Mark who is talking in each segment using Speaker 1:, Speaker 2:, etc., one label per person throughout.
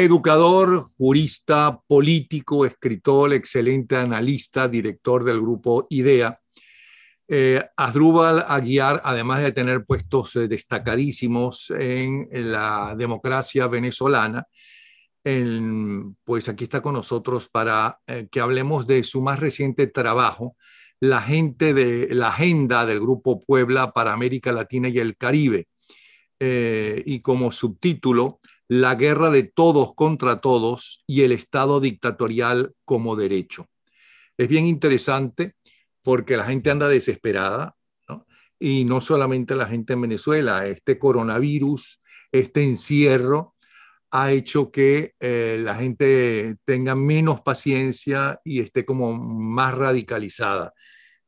Speaker 1: Educador, jurista, político, escritor, excelente analista, director del grupo IDEA. Eh, Aguiar, además de tener puestos eh, destacadísimos en, la democracia venezolana, pues aquí está con nosotros para eh, que hablemos de su más reciente trabajo, la, gente de, la agenda del Grupo Puebla para América Latina y el Caribe. Eh, y como subtítulo, la guerra de todos contra todos y el Estado dictatorial como derecho. Es bien interesante porque la gente anda desesperada, y no solamente la gente en Venezuela, este coronavirus, este encierro ha hecho que eh, la gente tenga menos paciencia y esté como más radicalizada.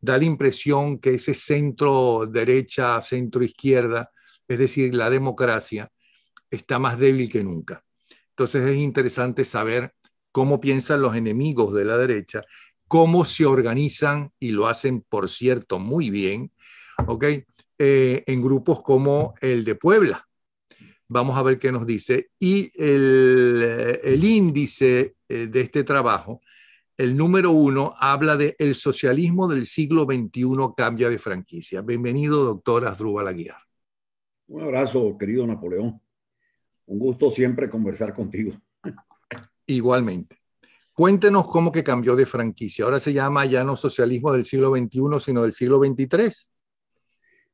Speaker 1: Da la impresión que ese centro derecha, centro izquierda, es decir, la democracia, está más débil que nunca. Entonces es interesante saber cómo piensan los enemigos de la derecha, cómo se organizan y lo hacen, por cierto, muy bien, ¿ok? Eh, en grupos como el de Puebla. Vamos a ver qué nos dice. Y el, el índice eh, de este trabajo, el número uno, habla de el socialismo del siglo XXI cambia de franquicia. Bienvenido, doctor Asdrúbal Aguiar.
Speaker 2: Un abrazo, querido Napoleón. Un gusto siempre conversar contigo.
Speaker 1: Igualmente. Cuéntenos cómo que cambió de franquicia. Ahora se llama ya no socialismo del siglo
Speaker 2: XXI, sino del siglo XXIII.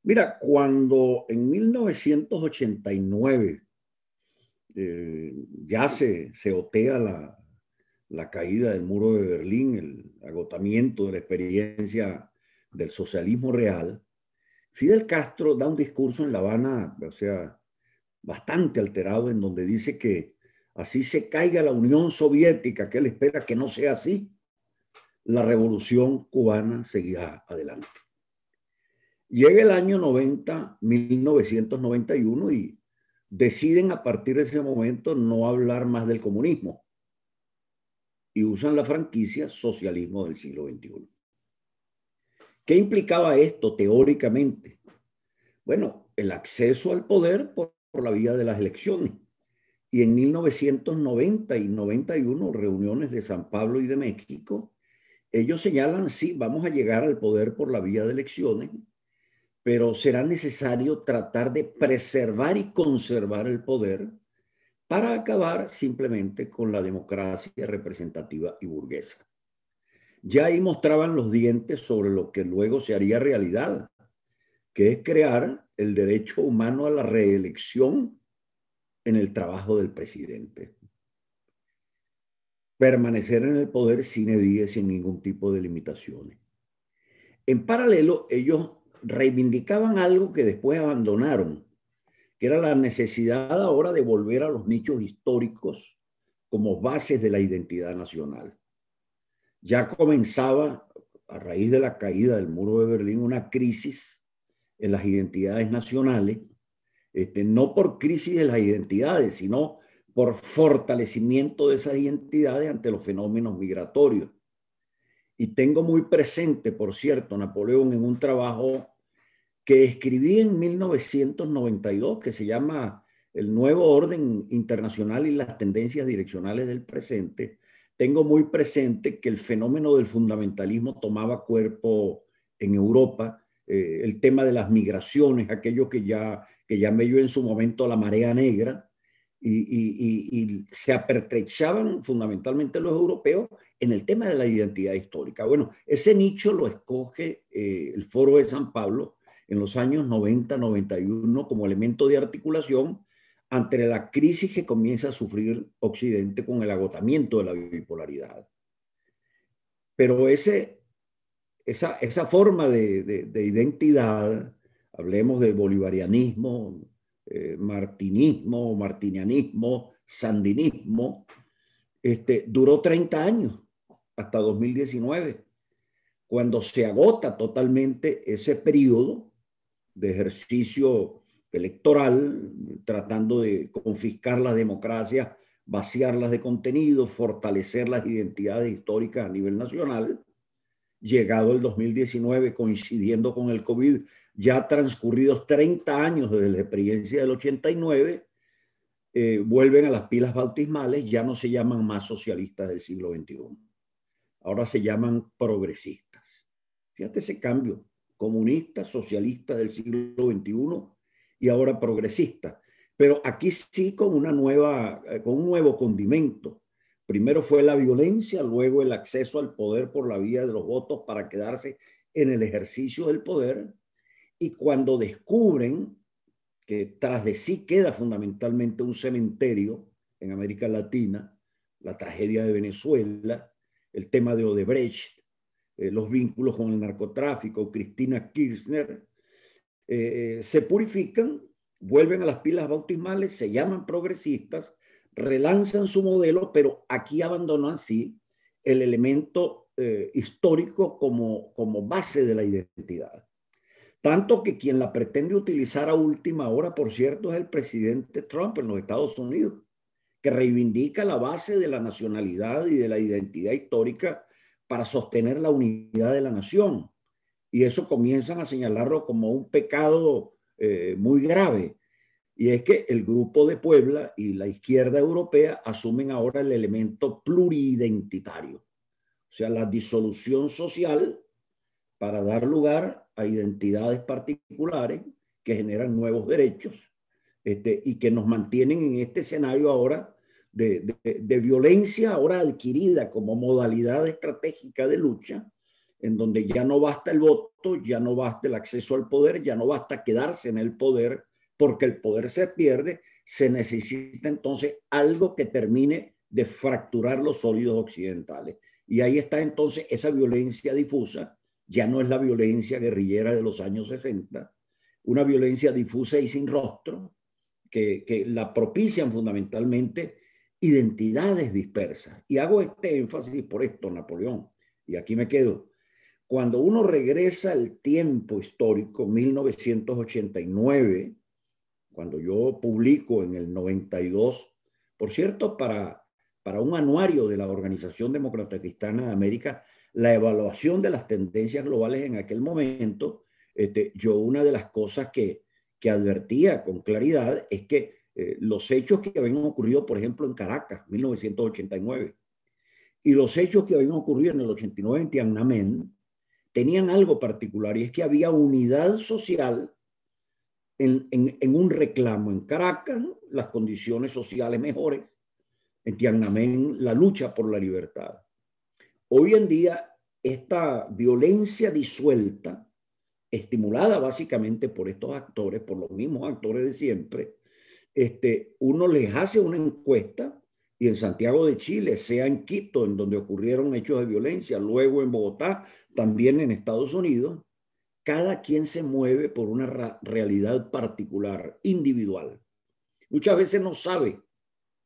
Speaker 2: Mira, cuando en 1989 eh, ya se, se otea la, la caída del muro de Berlín, el agotamiento de la experiencia del socialismo real, Fidel Castro da un discurso en La Habana, o sea, bastante alterado en donde dice que así se caiga la Unión Soviética, que él espera que no sea así, la revolución cubana seguirá adelante. Llega el año 90, 1991 y deciden a partir de ese momento no hablar más del comunismo y usan la franquicia socialismo del siglo XXI. ¿Qué implicaba esto teóricamente? Bueno, el acceso al poder por la vía de las elecciones. Y en 1990 y 91, reuniones de San Pablo y de México, ellos señalan, sí, vamos a llegar al poder por la vía de elecciones, pero será necesario tratar de preservar y conservar el poder para acabar simplemente con la democracia representativa y burguesa. Ya ahí mostraban los dientes sobre lo que luego se haría realidad, que es crear el derecho humano a la reelección en el trabajo del presidente. Permanecer en el poder sin edie, sin ningún tipo de limitaciones. En paralelo, ellos reivindicaban algo que después abandonaron, que era la necesidad ahora de volver a los nichos históricos como bases de la identidad nacional. Ya comenzaba, a raíz de la caída del muro de Berlín, una crisis en las identidades nacionales, este, no por crisis de las identidades, sino por fortalecimiento de esas identidades ante los fenómenos migratorios. Y tengo muy presente, por cierto, Napoleón en un trabajo que escribí en 1992 que se llama El nuevo orden internacional y las tendencias direccionales del presente. Tengo muy presente que el fenómeno del fundamentalismo tomaba cuerpo en Europa eh, el tema de las migraciones, aquello que ya, que llamé yo en su momento la marea negra, y, se apertrechaban fundamentalmente los europeos en el tema de la identidad histórica. Bueno, ese nicho lo escoge eh, el Foro de San Pablo en los años 90-91 como elemento de articulación ante la crisis que comienza a sufrir Occidente con el agotamiento de la bipolaridad. Pero ese esa, forma de, identidad, hablemos de bolivarianismo, eh, martinismo, martinianismo, sandinismo, este, duró 30 años, hasta 2019, cuando se agota totalmente ese periodo de ejercicio electoral, tratando de confiscar las democracias, vaciarlas de contenido, fortalecer las identidades históricas a nivel nacional, llegado el 2019, coincidiendo con el COVID, ya transcurridos 30 años desde la experiencia del 89, eh, vuelven a las pilas bautismales, ya no se llaman más socialistas del siglo XXI. Ahora se llaman progresistas. Fíjate ese cambio, comunista, socialista del siglo XXI y ahora progresista. Pero aquí sí con, una nueva, eh, con un nuevo condimento Primero fue la violencia, luego el acceso al poder por la vía de los votos para quedarse en el ejercicio del poder. Y cuando descubren que tras de sí queda fundamentalmente un cementerio en América Latina, la tragedia de Venezuela, el tema de Odebrecht, eh, los vínculos con el narcotráfico, Cristina Kirchner, eh, eh, se purifican, vuelven a las pilas bautismales, se llaman progresistas relanzan su modelo, pero aquí abandonan, sí, el elemento eh, histórico como, base de la identidad. Tanto que quien la pretende utilizar a última hora, por cierto, es el presidente Trump en los Estados Unidos, que reivindica la base de la nacionalidad y de la identidad histórica para sostener la unidad de la nación. Y eso comienzan a señalarlo como un pecado eh, muy grave y es que el grupo de Puebla y la izquierda europea asumen ahora el elemento pluridentitario, o sea, la disolución social para dar lugar a identidades particulares que generan nuevos derechos este, y que nos mantienen en este escenario ahora de, de violencia, ahora adquirida como modalidad estratégica de lucha, en donde ya no basta el voto, ya no basta el acceso al poder, ya no basta quedarse en el poder, porque el poder se pierde, se necesita entonces algo que termine de fracturar los sólidos occidentales. Y ahí está entonces esa violencia difusa, ya no es la violencia guerrillera de los años 60, una violencia difusa y sin rostro, que, que la propician fundamentalmente identidades dispersas. Y hago este énfasis por esto, Napoleón, y aquí me quedo. Cuando uno regresa al tiempo histórico, 1989, cuando yo publico en el 92, por cierto, para, para un anuario de la Organización Demócrata Cristiana de América, la evaluación de las tendencias globales en aquel momento, este, yo una de las cosas que, que advertía con claridad es que eh, los hechos que habían ocurrido, por ejemplo, en Caracas, 1989, y los hechos que habían ocurrido en el 89 en Tiananmen, tenían algo particular y es que había unidad social en, un reclamo en Caracas, las condiciones sociales mejores, en Tiananmen, la lucha por la libertad. Hoy en día, esta violencia disuelta, estimulada básicamente por estos actores, por los mismos actores de siempre, este, uno les hace una encuesta y en Santiago de Chile, sea en Quito, en donde ocurrieron hechos de violencia, luego en Bogotá, también en Estados Unidos, cada quien se mueve por una realidad particular, individual. Muchas veces no sabe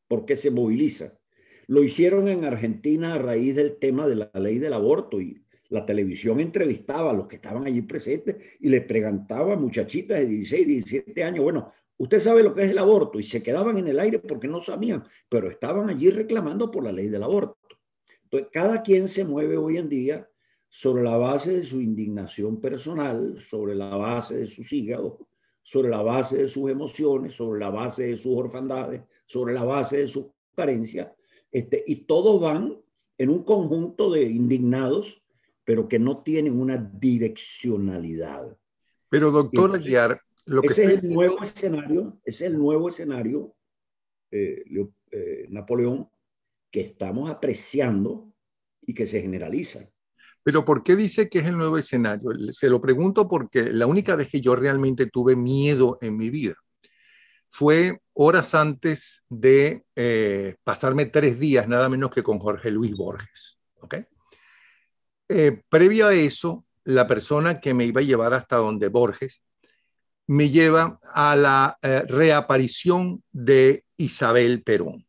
Speaker 2: por qué se moviliza. Lo hicieron en Argentina a raíz del tema de la ley del aborto y la televisión entrevistaba a los que estaban allí presentes y les preguntaba a muchachitas de 16, 17 años, bueno, usted sabe lo que es el aborto y se quedaban en el aire porque no sabían, pero estaban allí reclamando por la ley del aborto. Entonces, cada quien se mueve hoy en día sobre la base de su indignación personal, sobre la base de sus hígados, sobre la base de sus emociones, sobre la base de sus orfandades, sobre la base de sus carencias, este, y todos van en un conjunto de indignados, pero que no tienen una direccionalidad. Pero doctor Aguiar, lo ese es el nuevo escenario, es eh, el nuevo escenario, eh, Napoleón, que estamos apreciando y que se generaliza. Pero ¿por qué dice que es el nuevo escenario?
Speaker 1: Se lo pregunto porque la única vez que yo realmente tuve miedo en mi vida fue horas antes de eh, pasarme tres días, nada menos que con Jorge Luis Borges. ¿okay? Eh, previo a eso, la persona que me iba a llevar hasta donde Borges me lleva a la eh, reaparición de Isabel Perón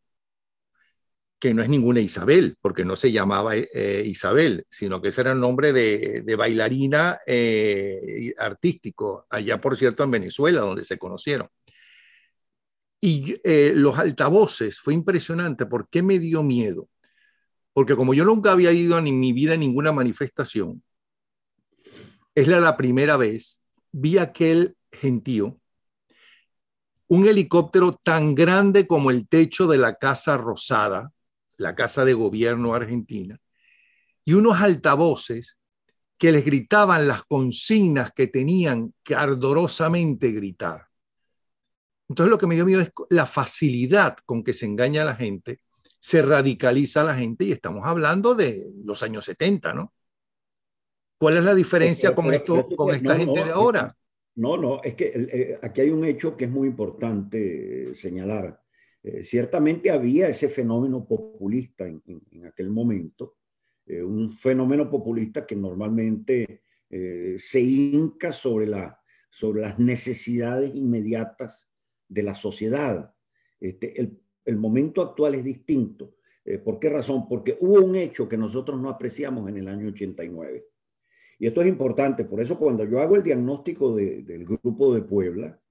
Speaker 1: que no es ninguna Isabel, porque no se llamaba eh, eh, Isabel, sino que ese era el nombre de, bailarina eh, artístico, allá por cierto en Venezuela, donde se conocieron. Y los altavoces, fue impresionante, ¿por qué me dio miedo? Porque como yo nunca había ido en mi vida a ninguna manifestación, es la, la primera vez, vi aquel gentío, un helicóptero tan grande como el techo de la Casa Rosada, la Casa de Gobierno argentina, y unos altavoces que les gritaban las consignas que tenían que ardorosamente gritar. Entonces lo que me dio miedo es la facilidad con que se engaña a la gente, se radicaliza a la gente y estamos hablando de los años 70, ¿no? ¿Cuál es la diferencia con, esto, con esta gente de ahora?
Speaker 2: No, no, es que eh, eh, aquí hay un hecho que es muy importante eh, señalar. Eh, ciertamente había ese fenómeno populista en, aquel momento, eh, un fenómeno populista que normalmente eh, se hinca sobre, sobre las necesidades inmediatas de la sociedad. Este, el, momento actual es distinto. ¿Por qué razón? Porque hubo un hecho que nosotros no apreciamos en el año 89. Y esto es importante, por eso cuando yo hago el diagnóstico del grupo de Puebla,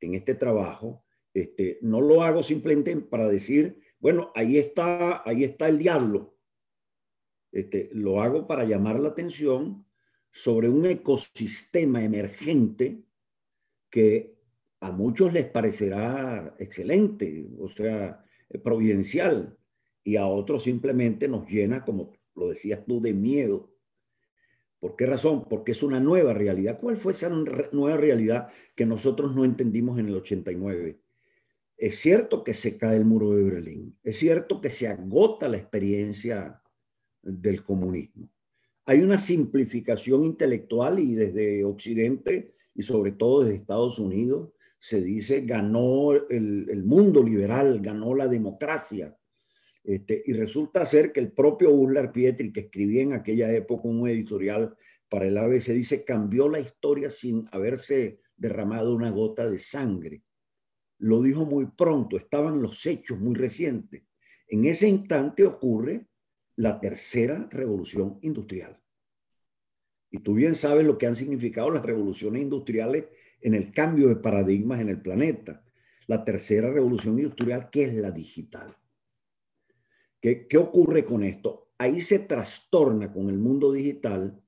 Speaker 2: en este trabajo, este, no lo hago simplemente para decir, bueno, ahí está, ahí está el diablo. Este, lo hago para llamar la atención sobre un ecosistema emergente que a muchos les parecerá excelente, o sea, providencial, y a otros simplemente nos llena, como lo decías tú, de miedo. ¿Por qué razón? Porque es una nueva realidad. ¿Cuál fue esa nueva realidad que nosotros no entendimos en el 89? Es cierto que se cae el muro de Berlín, es cierto que se agota la experiencia del comunismo. Hay una simplificación intelectual y desde Occidente y sobre todo desde Estados Unidos se dice ganó el, mundo liberal, ganó la democracia. Este, y resulta ser que el propio Urlar Pietri, que escribía en aquella época un editorial para el ABC, dice cambió la historia sin haberse derramado una gota de sangre lo dijo muy pronto, estaban los hechos muy recientes. En ese instante ocurre la tercera revolución industrial. Y tú bien sabes lo que han significado las revoluciones industriales en el cambio de paradigmas en el planeta. La tercera revolución industrial, que es la digital. ¿Qué, ocurre con esto? Ahí se trastorna con el mundo digital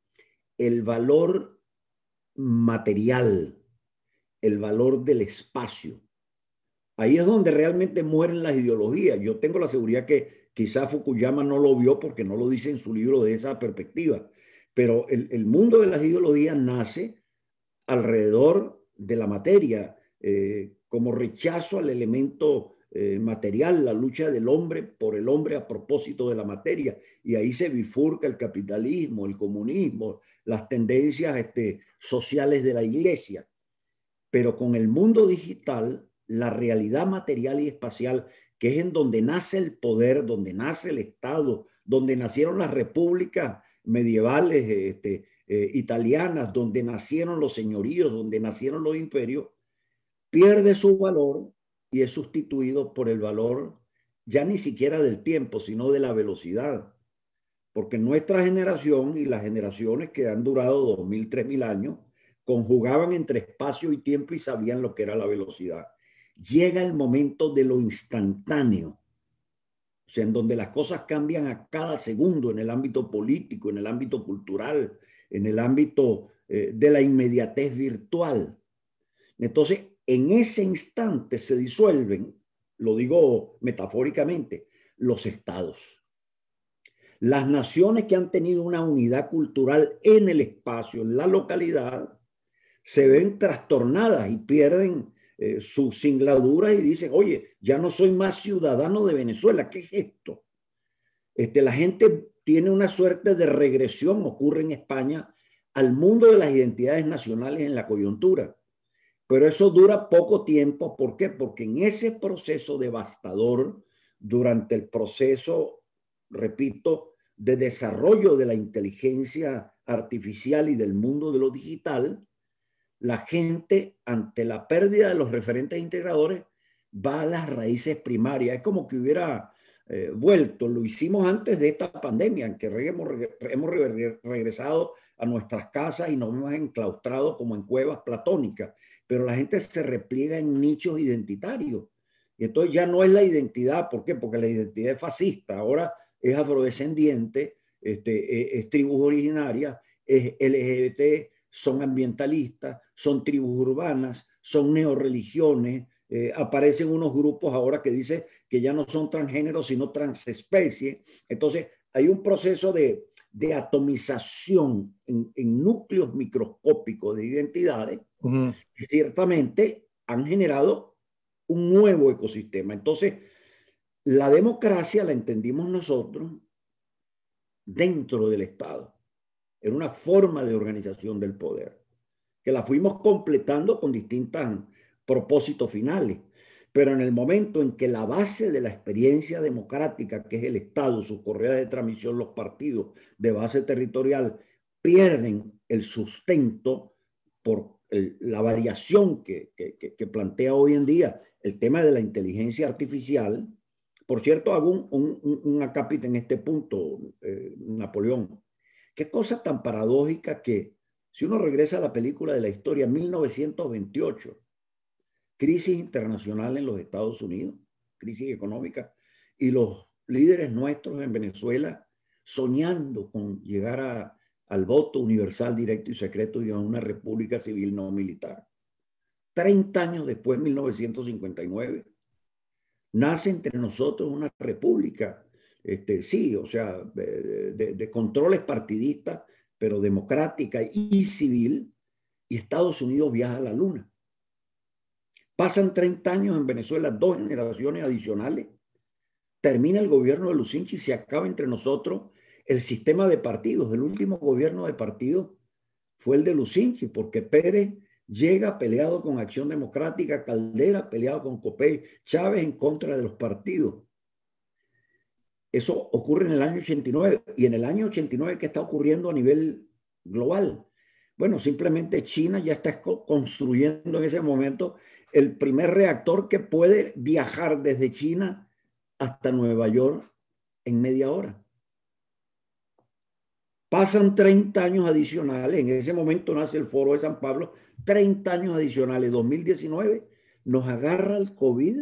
Speaker 2: el valor material, el valor del espacio, Ahí es donde realmente mueren las ideologías. Yo tengo la seguridad que quizá Fukuyama no lo vio porque no lo dice en su libro de esa perspectiva, pero el, mundo de las ideologías nace alrededor de la materia, eh, como rechazo al elemento eh, material, la lucha del hombre por el hombre a propósito de la materia. Y ahí se bifurca el capitalismo, el comunismo, las tendencias este, sociales de la iglesia. Pero con el mundo digital la realidad material y espacial, que es en donde nace el poder, donde nace el Estado, donde nacieron las repúblicas medievales este, eh, italianas, donde nacieron los señoríos, donde nacieron los imperios, pierde su valor y es sustituido por el valor ya ni siquiera del tiempo, sino de la velocidad. Porque nuestra generación y las generaciones que han durado 2.000, 3.000 años, conjugaban entre espacio y tiempo y sabían lo que era la velocidad llega el momento de lo instantáneo, o sea, en donde las cosas cambian a cada segundo en el ámbito político, en el ámbito cultural, en el ámbito eh, de la inmediatez virtual. Entonces, en ese instante se disuelven, lo digo metafóricamente, los estados. Las naciones que han tenido una unidad cultural en el espacio, en la localidad, se ven trastornadas y pierden eh, su singladura y dicen, oye, ya no soy más ciudadano de Venezuela, ¿qué es esto? Este, la gente tiene una suerte de regresión, ocurre en España, al mundo de las identidades nacionales en la coyuntura. Pero eso dura poco tiempo, ¿por qué? Porque en ese proceso devastador, durante el proceso, repito, de desarrollo de la inteligencia artificial y del mundo de lo digital, la gente ante la pérdida de los referentes integradores va a las raíces primarias. Es como que hubiera eh, vuelto, lo hicimos antes de esta pandemia, en que hemos, regresado a nuestras casas y nos hemos enclaustrado como en cuevas platónicas, pero la gente se repliega en nichos identitarios. Y entonces ya no es la identidad, ¿por qué? Porque la identidad es fascista, ahora es afrodescendiente, este, e-, es, tribu originaria, es LGBT, son ambientalistas, son tribus urbanas, son neorreligiones. Eh, aparecen unos grupos ahora que dicen que ya no son transgéneros, sino transespecie. Entonces, hay un proceso de, atomización en, núcleos microscópicos de identidades que ciertamente han generado un nuevo ecosistema. Entonces, la democracia la entendimos nosotros dentro del Estado. Era una forma de organización del poder, que la fuimos completando con distintos propósitos finales. Pero en el momento en que la base de la experiencia democrática, que es el Estado, sus correas de transmisión, los partidos de base territorial, pierden el sustento por la variación que, plantea hoy en día el tema de la inteligencia artificial. Por cierto, hago un, un, en este punto, eh, Napoleón. Qué cosa tan paradójica que si uno regresa a la película de la historia 1928, crisis internacional en los Estados Unidos, crisis económica, y los líderes nuestros en Venezuela soñando con llegar al voto universal directo y secreto y a una república civil no militar. Treinta años después, 1959, nace entre nosotros una república este, sí, o sea, de, controles partidistas, pero democrática y civil, y Estados Unidos viaja a la luna. Pasan 30 años en Venezuela, dos generaciones adicionales, termina el gobierno de Lucinchi y se acaba entre nosotros el sistema de partidos. El último gobierno de partidos fue el de Lucinchi, porque Pérez llega peleado con Acción Democrática, Caldera peleado con Copé Chávez en contra de los partidos. Eso ocurre en el año 89. ¿Y en el año 89 qué está ocurriendo a nivel global? Bueno, simplemente China ya está construyendo en ese momento el primer reactor que puede viajar desde China hasta Nueva York en media hora. Pasan 30 años adicionales, en ese momento nace el Foro de San Pablo, 30 años adicionales, 2019, nos agarra el COVID,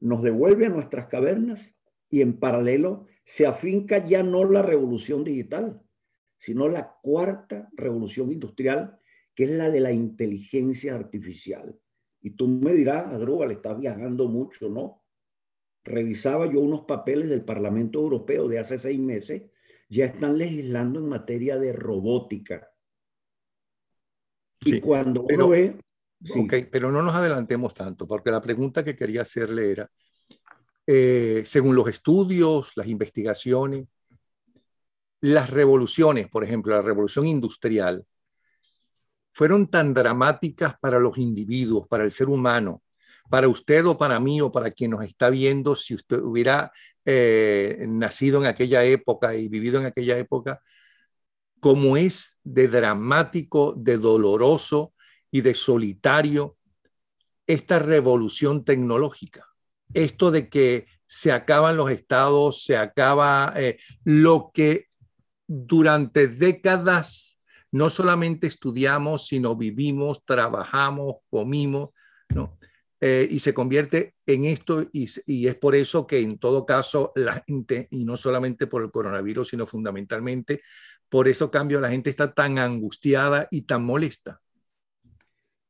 Speaker 2: nos devuelve a nuestras cavernas y en paralelo se afinca ya no la revolución digital, sino la cuarta revolución industrial, que es la de la inteligencia artificial. Y tú me dirás, le está viajando mucho, ¿no? Revisaba yo unos papeles del Parlamento Europeo de hace seis meses, ya están legislando en materia de robótica. y cuando uno ve...
Speaker 1: pero no nos adelantemos tanto, porque la pregunta que quería hacerle era, eh, según los estudios, las investigaciones, las revoluciones, por ejemplo, la revolución industrial, fueron tan dramáticas para los individuos, para el ser humano, para usted o para mí o para quien nos está viendo, si usted hubiera eh, nacido en aquella época y vivido en aquella época, como es de dramático, de doloroso y de solitario esta revolución tecnológica esto de que se acaban los estados, se acaba eh, lo que durante décadas no solamente estudiamos, sino vivimos, trabajamos, comimos, ¿no? Eh, y se convierte en esto y, es por eso que en todo caso la gente, y no solamente por el coronavirus, sino fundamentalmente por eso cambio, la gente está tan angustiada y
Speaker 2: tan molesta.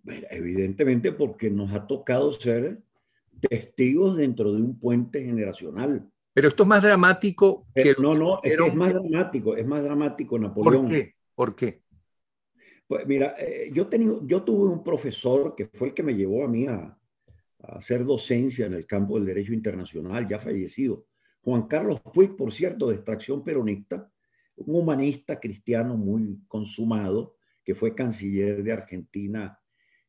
Speaker 2: evidentemente porque nos ha tocado ser testigos dentro de un puente generacional. Pero esto es más dramático que... Eh, no, no, es, más dramático, es más dramático Napoleón. ¿Por qué? Pues mira, eh, yo, yo tuve un profesor que fue el que me llevó a mí a, a hacer docencia en el campo del derecho internacional, ya fallecido. Juan Carlos Puig, por cierto, de extracción peronista, un humanista cristiano muy consumado, que fue canciller de Argentina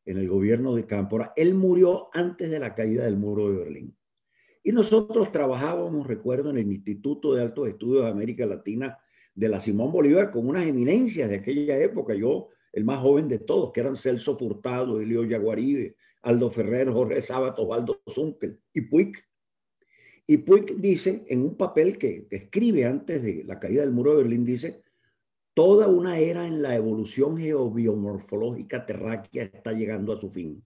Speaker 2: en el gobierno de Cámpora, él murió antes de la caída del muro de Berlín. Y nosotros trabajábamos, recuerdo, en el Instituto de Altos Estudios de América Latina de la Simón Bolívar con unas eminencias de aquella época. Yo, el más joven de todos, que eran Celso Furtado, Elio Yaguaribe, Aldo Ferrer, Jorge Sábato, Waldo Zunkel y Puig. Y Puig dice, en un papel que escribe antes de la caída del muro de Berlín, dice, Toda una era en la evolución geobiomorfológica terráquea está llegando a su fin.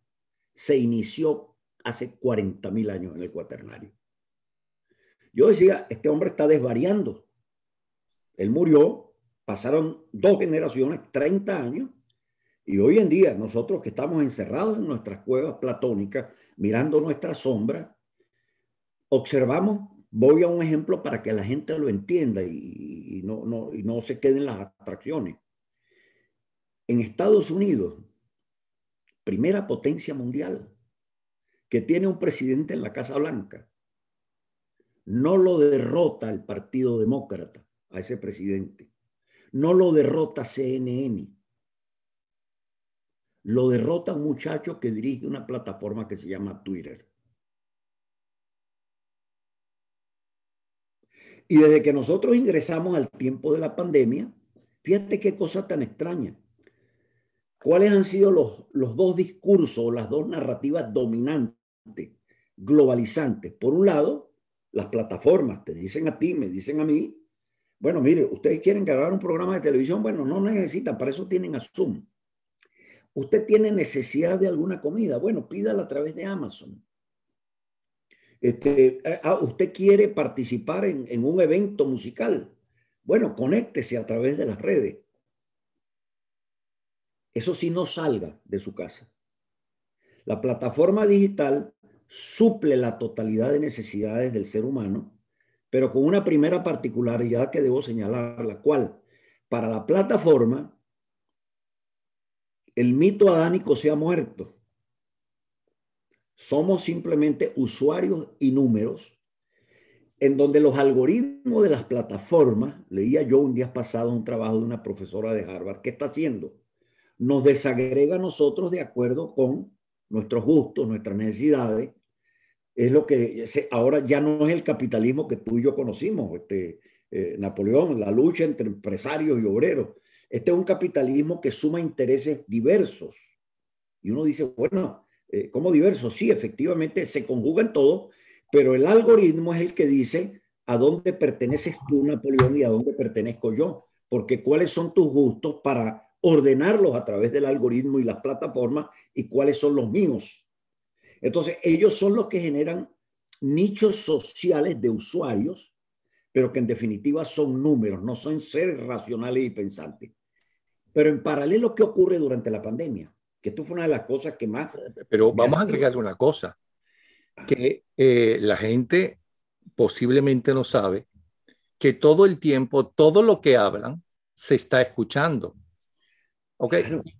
Speaker 2: Se inició hace 40.000 años en el cuaternario. Yo decía, este hombre está desvariando. Él murió, pasaron dos generaciones, 30 años, y hoy en día nosotros que estamos encerrados en nuestras cuevas platónicas, mirando nuestra sombra, observamos Voy a un ejemplo para que la gente lo entienda y, no, no se queden las atracciones. En Estados Unidos, primera potencia mundial, que tiene un presidente en la Casa Blanca, no lo derrota el Partido Demócrata a ese presidente. No lo derrota CNN. Lo derrota un muchacho que dirige una plataforma que se llama Twitter. Y desde que nosotros ingresamos al tiempo de la pandemia, fíjate qué cosa tan extraña. ¿Cuáles han sido los, dos discursos o las dos narrativas dominantes, globalizantes? Por un lado, las plataformas te dicen a ti, me dicen a mí, bueno, mire, ustedes quieren grabar un programa de televisión, bueno, no necesitan, para eso tienen a Zoom. Usted tiene necesidad de alguna comida, bueno, pídala a través de Amazon. Este, eh, ah, usted quiere participar en, en un evento musical. Bueno, conéctese a través de las redes. Eso sí, no salga de su casa. La plataforma digital suple la totalidad de necesidades del ser humano, pero con una primera particularidad que debo señalar, la cual para la plataforma el mito adánico se ha muerto. Somos simplemente usuarios y números en donde los algoritmos de las plataformas, leía yo un día pasado un trabajo de una profesora de Harvard, ¿qué está haciendo? Nos desagrega a nosotros de acuerdo con nuestros gustos, nuestras necesidades. Es lo que ahora ya no es el capitalismo que tú y yo conocimos, este, eh, Napoleón, la lucha entre empresarios y obreros. Este es un capitalismo que suma intereses diversos. Y uno dice, bueno, eh, como diversos. Sí, efectivamente, se conjugan todo, pero el algoritmo es el que dice a dónde perteneces tú, Napoleón, y a dónde pertenezco yo, porque cuáles son tus gustos para ordenarlos a través del algoritmo y las plataformas y cuáles son los míos. Entonces, ellos son los que generan nichos sociales de usuarios, pero que en definitiva son números, no son seres racionales y pensantes. Pero en paralelo, ¿qué ocurre durante la pandemia? que esto fue una de las cosas que más...
Speaker 1: Pero vamos a agregar una cosa, ah. que eh, la gente posiblemente no sabe que todo el tiempo, todo lo que hablan, se está escuchando. ¿Ok?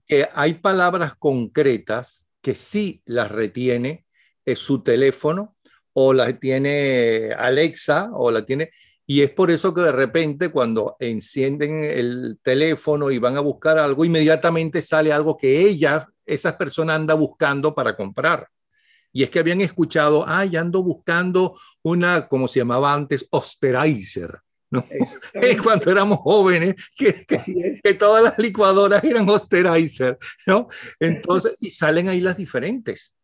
Speaker 1: Que hay palabras concretas que sí las retiene es eh, su teléfono o las tiene Alexa o la tiene... Y es por eso que de repente cuando encienden el teléfono y van a buscar algo, inmediatamente sale algo que ella, esas personas anda buscando para comprar. Y es que habían escuchado, ay, ya ando buscando una, como se llamaba antes, Osterizer. ¿no? Cuando éramos jóvenes, que, que, todas las licuadoras eran Osterizer, ¿no? Entonces, y salen ahí las diferentes.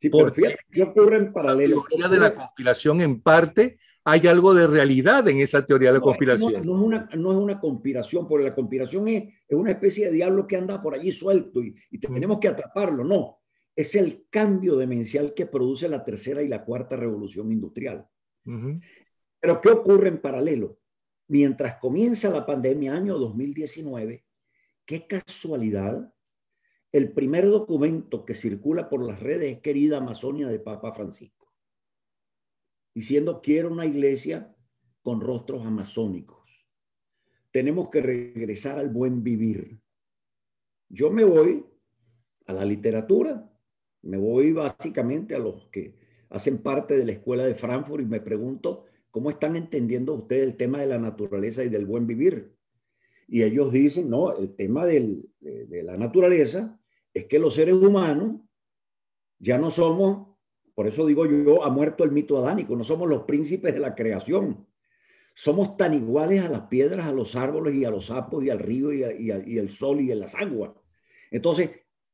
Speaker 1: Sí, pero fíjate,
Speaker 2: ¿qué ocurre en paralelo? La de la
Speaker 1: compilación en parte hay algo de realidad en esa teoría de conspiración.
Speaker 2: No, es una, conspiración, porque la conspiración es, una especie de diablo que anda por allí suelto y, tenemos que atraparlo. No, es el cambio demencial que produce la tercera y la cuarta revolución industrial. Pero ¿qué ocurre en paralelo? Mientras comienza la pandemia año 2019, qué casualidad, el primer documento que circula por las redes es querida Amazonia de Papa Francisco diciendo quiero una iglesia con rostros amazónicos. Tenemos que regresar al buen vivir. Yo me voy a la literatura, me voy básicamente a los que hacen parte de la escuela de Frankfurt y me pregunto cómo están entendiendo ustedes el tema de la naturaleza y del buen vivir. Y ellos dicen, no, el tema de la naturaleza es que los seres humanos ya no somos por eso digo yo, ha muerto el mito adánico, no somos los príncipes de la creación. Somos tan iguales a las piedras, a los árboles y a los sapos y al río y, al sol y a las aguas. Entonces,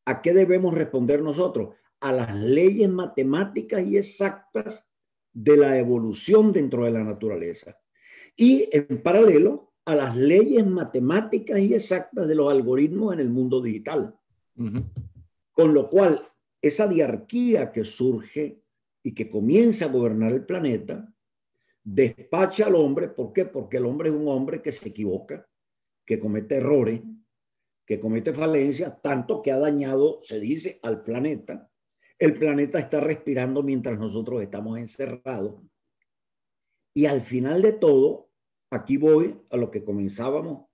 Speaker 2: ¿a qué debemos responder nosotros? A las leyes matemáticas y exactas de la evolución dentro de la naturaleza. Y en paralelo a las leyes matemáticas y exactas de los algoritmos en el mundo digital. Con lo cual, esa diarquía que surge y que comienza a gobernar el planeta, despacha al hombre. ¿Por qué? Porque el hombre es un hombre que se equivoca, que comete errores, que comete falencias, tanto que ha dañado, se dice, al planeta. El planeta está respirando mientras nosotros estamos encerrados. Y al final de todo, aquí voy a lo que comenzábamos,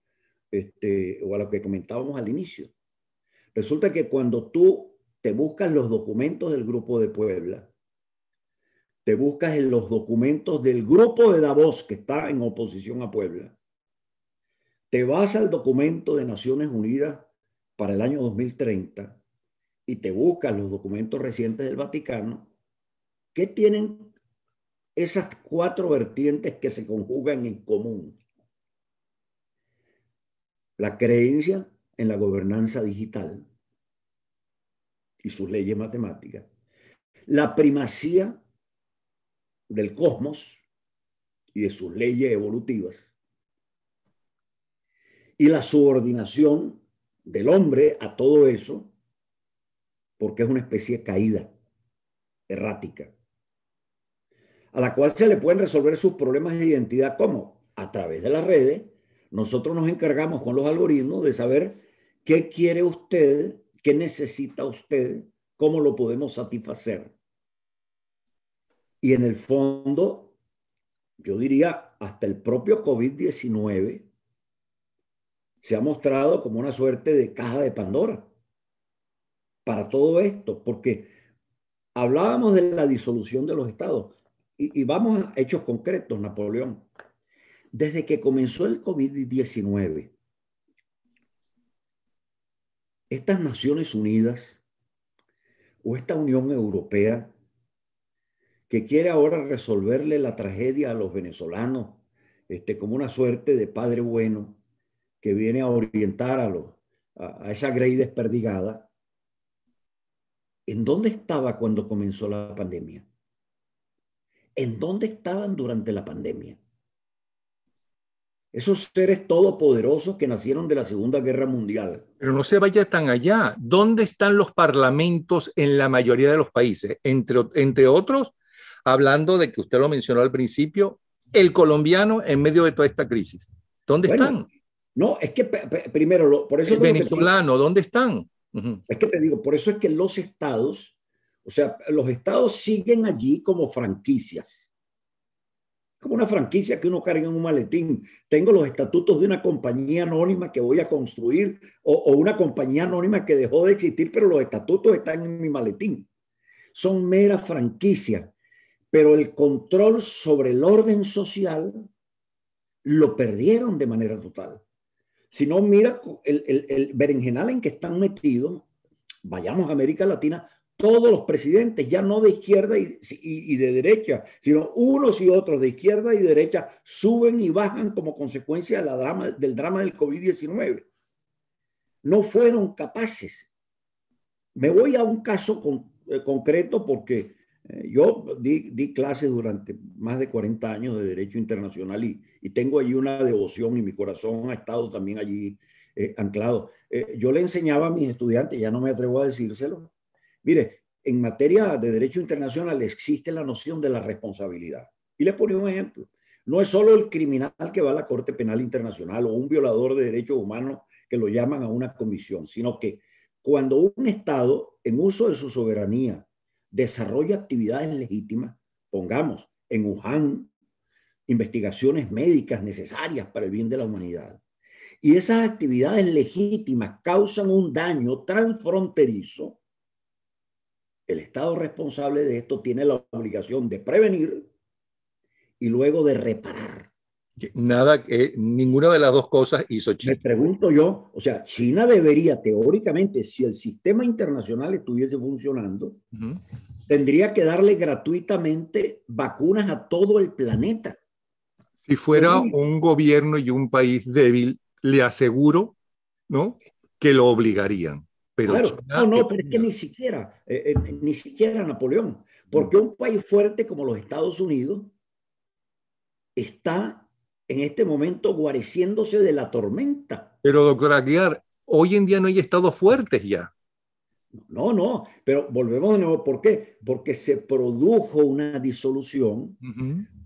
Speaker 2: este, o a lo que comentábamos al inicio. Resulta que cuando tú te buscas los documentos del Grupo de Puebla, te buscas en los documentos del Grupo de Davos que está en oposición a Puebla, te vas al documento de Naciones Unidas para el año 2030 y te buscas los documentos recientes del Vaticano, ¿qué tienen esas cuatro vertientes que se conjugan en común? La creencia en la gobernanza digital, y sus leyes matemáticas, la primacía del cosmos y de sus leyes evolutivas, y la subordinación del hombre a todo eso, porque es una especie caída, errática, a la cual se le pueden resolver sus problemas de identidad como a través de las redes. Nosotros nos encargamos con los algoritmos de saber qué quiere usted ¿Qué necesita usted? ¿Cómo lo podemos satisfacer? Y en el fondo, yo diría, hasta el propio COVID-19 se ha mostrado como una suerte de caja de Pandora para todo esto, porque hablábamos de la disolución de los estados y, vamos a hechos concretos, Napoleón. Desde que comenzó el COVID-19, estas Naciones Unidas o esta Unión Europea que quiere ahora resolverle la tragedia a los venezolanos este, como una suerte de padre bueno que viene a orientar a, los, a, a esa grey desperdigada, ¿en dónde estaba cuando comenzó la pandemia? ¿En dónde estaban durante la pandemia? Esos seres todopoderosos que nacieron de la Segunda Guerra Mundial. Pero no se vaya tan
Speaker 1: allá. ¿Dónde están los parlamentos en la mayoría de los países? Entre, entre otros, hablando de que usted lo mencionó al principio, el colombiano en medio de toda esta crisis.
Speaker 2: ¿Dónde están? No, es que primero, por eso... El venezolano, ¿dónde están? Es que te digo, por eso es que los estados, o sea, los estados siguen allí como franquicias como una franquicia que uno carga en un maletín. Tengo los estatutos de una compañía anónima que voy a construir o, una compañía anónima que dejó de existir, pero los estatutos están en mi maletín. Son mera franquicia, pero el control sobre el orden social lo perdieron de manera total. Si no, mira el berenjenal en que están metidos, vayamos a América Latina, todos los presidentes, ya no de izquierda y, de derecha, sino unos y otros de izquierda y derecha, suben y bajan como consecuencia drama, del drama del COVID-19. No fueron capaces. Me voy a un caso eh, concreto porque eh, yo di, clases durante más de 40 años de Derecho Internacional y, tengo allí una devoción y mi corazón ha estado también allí eh, anclado. yo le enseñaba a mis estudiantes, ya no me atrevo a decírselo, Mire, en materia de derecho internacional existe la noción de la responsabilidad. Y le pone un ejemplo. No es solo el criminal que va a la Corte Penal Internacional o un violador de derechos humanos que lo llaman a una comisión, sino que cuando un Estado, en uso de su soberanía, desarrolla actividades legítimas, pongamos en Wuhan, investigaciones médicas necesarias para el bien de la humanidad, y esas actividades legítimas causan un daño transfronterizo, el Estado responsable de esto tiene la obligación de prevenir y luego de reparar. Nada, eh, ninguna de las dos cosas hizo China. Me pregunto yo, o sea, China debería teóricamente, si el sistema internacional estuviese funcionando, tendría que darle gratuitamente vacunas a todo el planeta.
Speaker 1: Si fuera un gobierno y un país débil, le aseguro, ¿no? Que lo obligarían
Speaker 2: claro, no, no, pero es que ni siquiera, eh, eh, ni siquiera Napoleón, porque un país fuerte como los Estados Unidos está en este momento guareciéndose de la tormenta.
Speaker 1: Pero doctor Aguiar, hoy en día no hay estados fuertes
Speaker 2: ya. No, no, pero volvemos de nuevo. ¿Por qué? Porque se produjo una disolución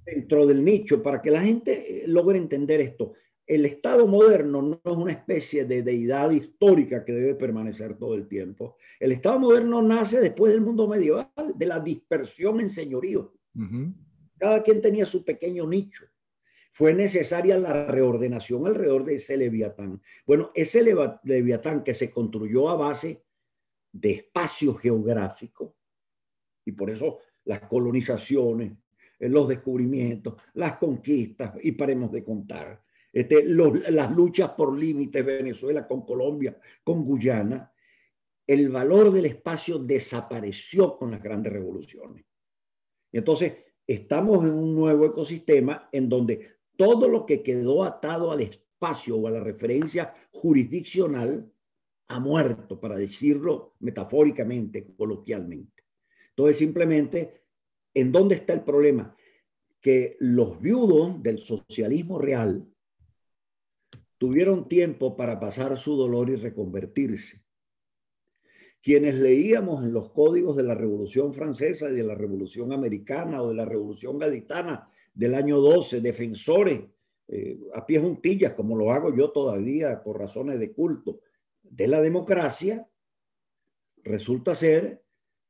Speaker 2: dentro del nicho para que la gente eh, logre entender esto el Estado moderno no es una especie de deidad histórica que debe permanecer todo el tiempo. El Estado moderno nace después del mundo medieval, de la dispersión en señorío. Cada quien tenía su pequeño nicho. Fue necesaria la reordenación alrededor de ese leviatán. Bueno, ese leviatán que se construyó a base de espacio geográfico, y por eso las colonizaciones, eh, los descubrimientos, las conquistas, y paremos de contar. Este, las luchas por límites, Venezuela con Colombia, con Guyana, el valor del espacio desapareció con las grandes revoluciones. entonces estamos en un nuevo ecosistema en donde todo lo que quedó atado al espacio o a la referencia jurisdiccional ha muerto, para decirlo metafóricamente, coloquialmente. Entonces, simplemente, ¿en dónde está el problema? Que los viudos del socialismo real, tuvieron tiempo para pasar su dolor y reconvertirse. Quienes leíamos en los códigos de la Revolución Francesa y de la Revolución Americana o de la Revolución Gaditana del año 12, defensores eh, a pies juntillas, como lo hago yo todavía por razones de culto, de la democracia, resulta ser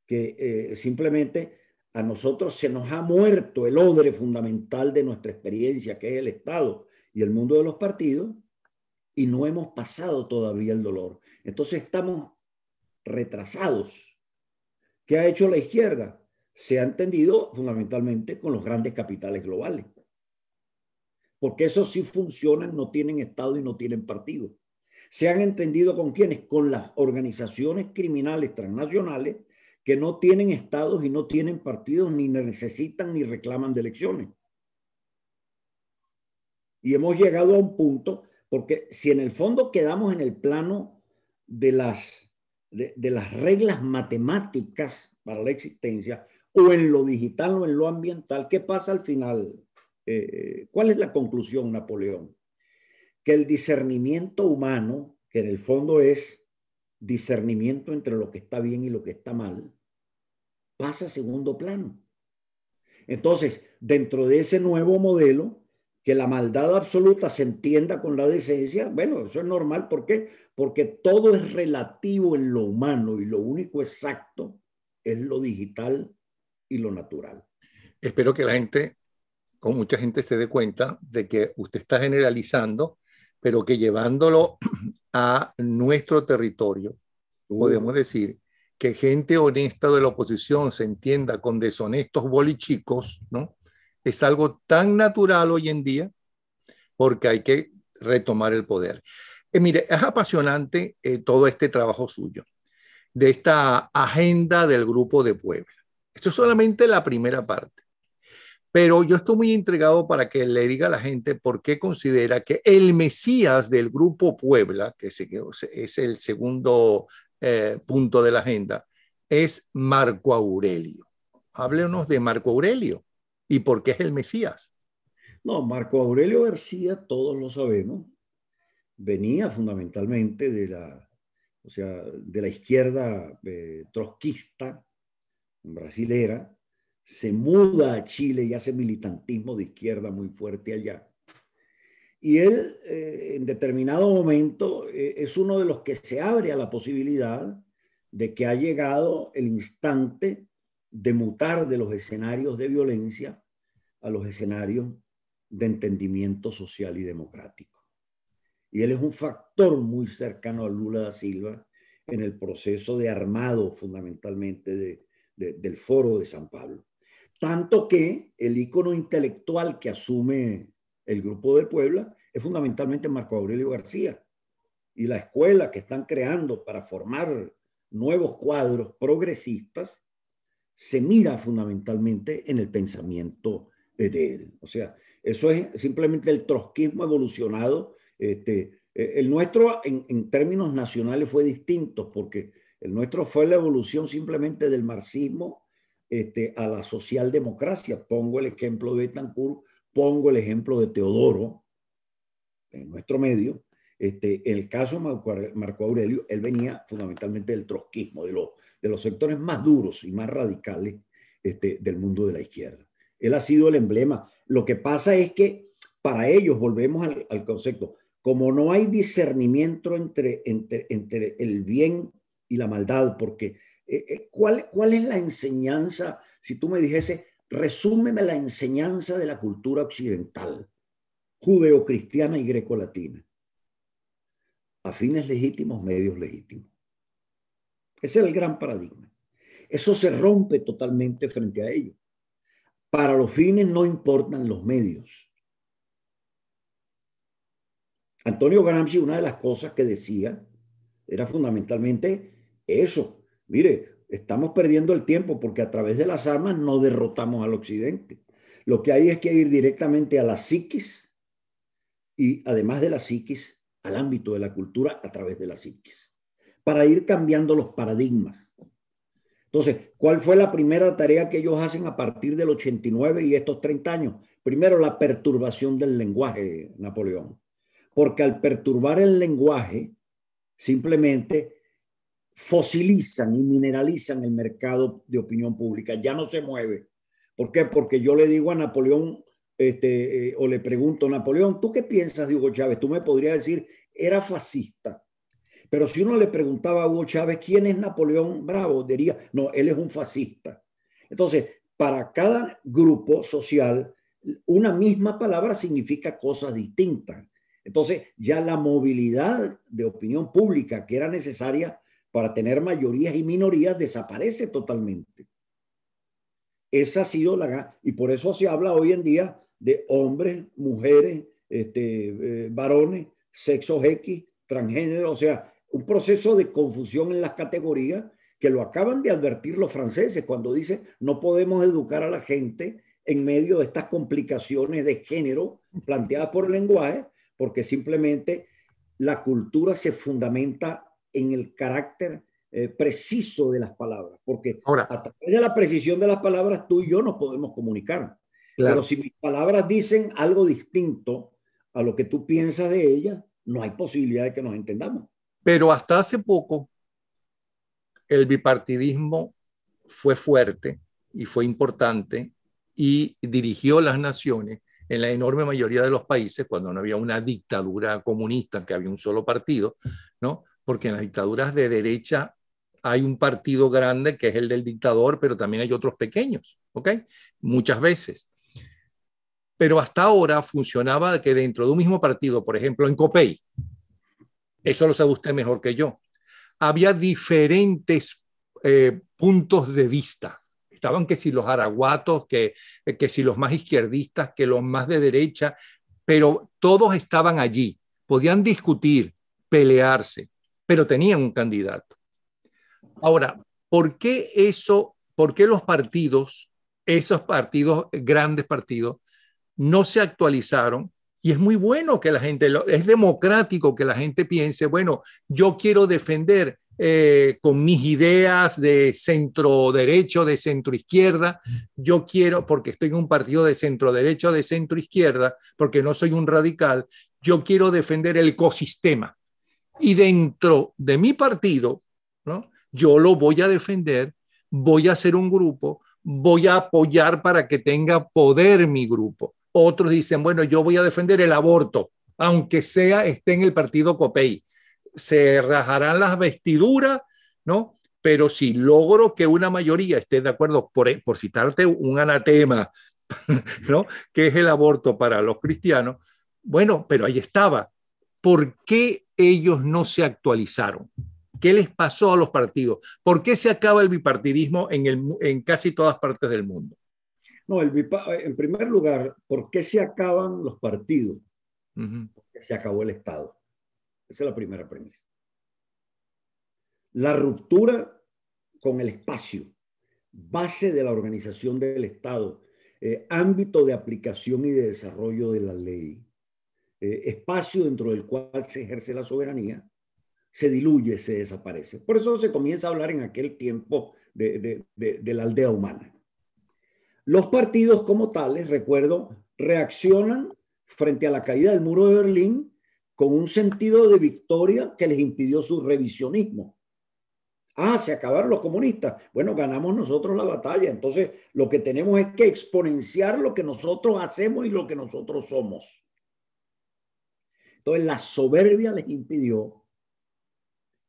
Speaker 2: que eh, simplemente a nosotros se nos ha muerto el odre fundamental de nuestra experiencia, que es el Estado y el mundo de los partidos, y no hemos pasado todavía el dolor. Entonces estamos retrasados. ¿Qué ha hecho la izquierda? Se ha entendido fundamentalmente con los grandes capitales globales. Porque esos sí funcionan, no tienen Estado y no tienen partido. Se han entendido con quiénes? Con las organizaciones criminales transnacionales que no tienen estados y no tienen partidos, ni necesitan ni reclaman de elecciones. Y hemos llegado a un punto porque si en el fondo quedamos en el plano de las, de, las reglas matemáticas para la existencia, o en lo digital o en lo ambiental, ¿qué pasa al final? Eh, ¿Cuál es la conclusión, Napoleón? Que el discernimiento humano, que en el fondo es discernimiento entre lo que está bien y lo que está mal, pasa a segundo plano. Entonces, dentro de ese nuevo modelo, que la maldad absoluta se entienda con la decencia, bueno, eso es normal. ¿Por qué? Porque todo es relativo en lo humano y lo único exacto es lo digital y lo natural.
Speaker 1: Espero que la gente, con mucha gente, se dé cuenta de que usted está generalizando, pero que llevándolo a nuestro territorio, uh. podemos decir que gente honesta de la oposición se entienda con deshonestos bolichicos, ¿no? es algo tan natural hoy en día porque hay que retomar el poder. Eh, mire, es apasionante eh, todo este trabajo suyo, de esta agenda del Grupo de Puebla. Esto es solamente la primera parte. Pero yo estoy muy intrigado para que le diga a la gente por qué considera que el Mesías del Grupo Puebla, que es el segundo eh, punto de la agenda, es Marco Aurelio. Háblenos de Marco
Speaker 2: Aurelio y por qué es el Mesías. No, Marco Aurelio García, todos lo sabemos, venía fundamentalmente de la, o sea, de la izquierda eh, trotskista brasilera, se muda a Chile y hace militantismo de izquierda muy fuerte allá. Y él, eh, en determinado momento, eh, es uno de los que se abre a la posibilidad de que ha llegado el instante de mutar de los escenarios de violencia a los escenarios de entendimiento social y democrático. Y él es un factor muy cercano a Lula da Silva en el proceso de armado fundamentalmente del foro de San Pablo. Tanto que el ícono intelectual que asume el grupo de Puebla es fundamentalmente Marco Aurelio García y la escuela que están creando para formar nuevos cuadros progresistas se mira fundamentalmente en el pensamiento de él. O sea, eso es simplemente el trotskismo evolucionado. Este, e, el nuestro en, términos nacionales fue distinto porque el nuestro fue la evolución simplemente del marxismo este, a la socialdemocracia. Pongo el ejemplo de Betancourt, pongo el ejemplo de Teodoro en nuestro medio, este, el caso Marco Aurelio, él venía fundamentalmente del trotskismo, de los, sectores más duros y más radicales este, del mundo de la izquierda. Él ha sido el emblema. Lo que pasa es que para ellos, volvemos al, concepto, como no hay discernimiento entre, el bien y la maldad, porque eh, eh, ¿cuál, ¿cuál es la enseñanza? Si tú me dijese, resúmeme la enseñanza de la cultura occidental, judeocristiana y grecolatina a fines legítimos, medios legítimos. Ese es el gran paradigma. Eso se rompe totalmente frente a ello. Para los fines no importan los medios. Antonio Gramsci, una de las cosas que decía era fundamentalmente eso. Mire, estamos perdiendo el tiempo porque a través de las armas no derrotamos al occidente. Lo que hay es que ir directamente a la psiquis y además de la psiquis, al ámbito de la cultura a través de las psiquis, para ir cambiando los paradigmas. Entonces, ¿cuál fue la primera tarea que ellos hacen a partir del 89 y estos 30 años? Primero, la perturbación del lenguaje, Napoleón. Porque al perturbar el lenguaje, simplemente fosilizan y mineralizan el mercado de opinión pública. Ya no se mueve. ¿Por qué? Porque yo le digo a Napoleón este, eh, o le pregunto, a Napoleón, ¿tú qué piensas de Hugo Chávez? Tú me podrías decir, era fascista. Pero si uno le preguntaba a Hugo Chávez, ¿quién es Napoleón Bravo? Diría, no, él es un fascista. Entonces, para cada grupo social, una misma palabra significa cosas distintas. Entonces, ya la movilidad de opinión pública que era necesaria para tener mayorías y minorías desaparece totalmente. Esa ha sido la... Y por eso se habla hoy en día de hombres, mujeres, este, eh, varones, sexos X, transgénero, o sea, un proceso de confusión en las categorías que lo acaban de advertir los franceses cuando dicen no podemos educar a la gente en medio de estas complicaciones de género planteadas por el lenguaje, porque simplemente la cultura se fundamenta en el carácter eh, preciso de las palabras, porque Ahora, a través de la precisión de las palabras tú y yo nos podemos comunicar. Claro. Pero si mis palabras dicen algo distinto a lo que tú piensas de ellas, no hay posibilidad de que nos entendamos. Pero hasta hace poco
Speaker 1: el bipartidismo fue fuerte y fue importante y dirigió las naciones en la enorme mayoría de los países cuando no había una dictadura comunista, que había un solo partido, ¿no? Porque en las dictaduras de derecha hay un partido grande que es el del dictador, pero también hay otros pequeños, ¿ok? Muchas veces pero hasta ahora funcionaba que dentro de un mismo partido, por ejemplo, en COPEI, eso lo sabe usted mejor que yo, había diferentes eh, puntos de vista. Estaban que si los araguatos, que, que si los más izquierdistas, que los más de derecha, pero todos estaban allí, podían discutir, pelearse, pero tenían un candidato. Ahora, ¿por qué eso, por qué los partidos, esos partidos, grandes partidos, no se actualizaron. Y es muy bueno que la gente, es democrático que la gente piense, bueno, yo quiero defender eh, con mis ideas de centro derecho, de centro izquierda. Yo quiero, porque estoy en un partido de centro derecho, de centro izquierda, porque no soy un radical, yo quiero defender el ecosistema. Y dentro de mi partido, ¿no? yo lo voy a defender, voy a hacer un grupo, voy a apoyar para que tenga poder mi grupo. Otros dicen, bueno, yo voy a defender el aborto, aunque sea esté en el partido COPEI. Se rajarán las vestiduras, ¿no? Pero si logro que una mayoría esté de acuerdo, por, por citarte un anatema, ¿no? Que es el aborto para los cristianos, bueno, pero ahí estaba. ¿Por qué ellos no se actualizaron? ¿Qué les pasó a los partidos? ¿Por qué se acaba el bipartidismo en casi todas partes del mundo?
Speaker 2: No, el, eh, en primer lugar, ¿por qué se acaban los partidos? Porque se acabó el Estado. Esa es la primera premisa. La ruptura con el espacio, base de la organización del Estado, eh, ámbito de aplicación y de desarrollo de la ley, eh, espacio dentro del cual se ejerce la soberanía, se diluye, se desaparece. Por eso se comienza a hablar en aquel tiempo de la aldea humana. Los partidos como tales, recuerdo, reaccionan frente a la caída del muro de Berlín con un sentido de victoria que les impidió su revisionismo. Ah, se acabaron los comunistas. Bueno, ganamos nosotros la batalla. Entonces, lo que tenemos es que exponenciar lo que nosotros hacemos y lo que nosotros somos. Entonces, la soberbia les impidió